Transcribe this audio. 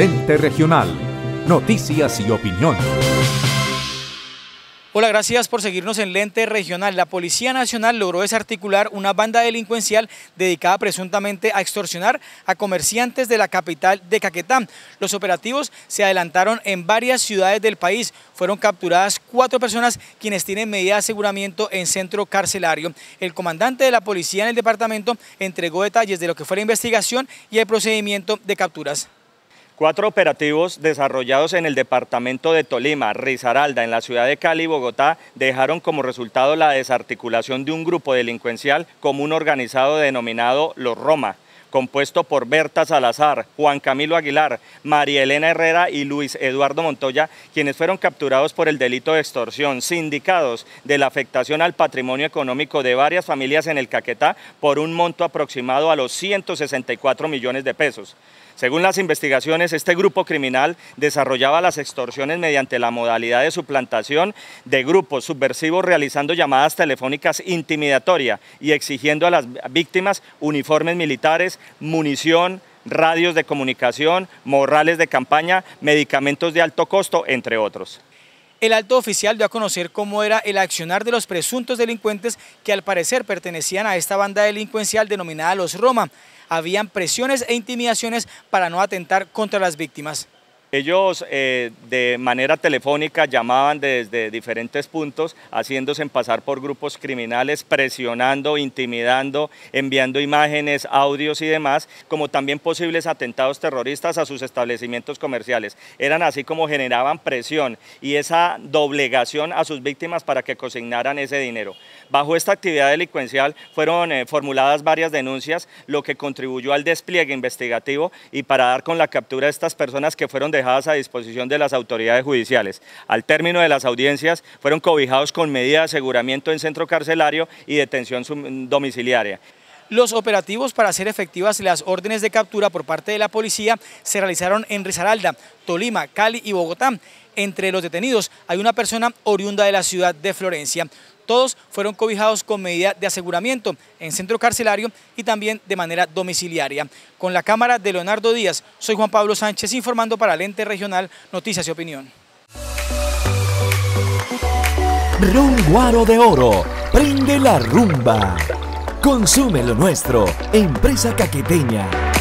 Lente Regional. Noticias y opinión. Hola, gracias por seguirnos en Lente Regional. La Policía Nacional logró desarticular una banda delincuencial dedicada presuntamente a extorsionar a comerciantes de la capital de Caquetá. Los operativos se adelantaron en varias ciudades del país. Fueron capturadas cuatro personas quienes tienen medida de aseguramiento en centro carcelario. El comandante de la policía en el departamento entregó detalles de lo que fue la investigación y el procedimiento de capturas. Cuatro operativos desarrollados en el departamento de Tolima, Risaralda, en la ciudad de Cali y Bogotá, dejaron como resultado la desarticulación de un grupo delincuencial común organizado denominado Los Roma compuesto por Berta Salazar, Juan Camilo Aguilar, María Elena Herrera y Luis Eduardo Montoya, quienes fueron capturados por el delito de extorsión, sindicados de la afectación al patrimonio económico de varias familias en el Caquetá por un monto aproximado a los 164 millones de pesos. Según las investigaciones, este grupo criminal desarrollaba las extorsiones mediante la modalidad de suplantación de grupos subversivos realizando llamadas telefónicas intimidatorias y exigiendo a las víctimas uniformes militares, munición, radios de comunicación, morrales de campaña, medicamentos de alto costo, entre otros. El alto oficial dio a conocer cómo era el accionar de los presuntos delincuentes que al parecer pertenecían a esta banda delincuencial denominada los Roma. Habían presiones e intimidaciones para no atentar contra las víctimas. Ellos eh, de manera telefónica llamaban desde diferentes puntos, haciéndose pasar por grupos criminales, presionando, intimidando, enviando imágenes, audios y demás, como también posibles atentados terroristas a sus establecimientos comerciales. Eran así como generaban presión y esa doblegación a sus víctimas para que consignaran ese dinero. Bajo esta actividad delincuencial fueron eh, formuladas varias denuncias, lo que contribuyó al despliegue investigativo y para dar con la captura de estas personas que fueron de dejadas a disposición de las autoridades judiciales. Al término de las audiencias fueron cobijados con medidas de aseguramiento en centro carcelario y detención domiciliaria. Los operativos para hacer efectivas las órdenes de captura por parte de la policía se realizaron en Risaralda, Tolima, Cali y Bogotá. Entre los detenidos hay una persona oriunda de la ciudad de Florencia. Todos fueron cobijados con medida de aseguramiento en centro carcelario y también de manera domiciliaria. Con la cámara de Leonardo Díaz, soy Juan Pablo Sánchez informando para el ente regional Noticias y Opinión. Ron Guaro de Oro, prende la rumba. Consume lo nuestro, empresa caqueteña.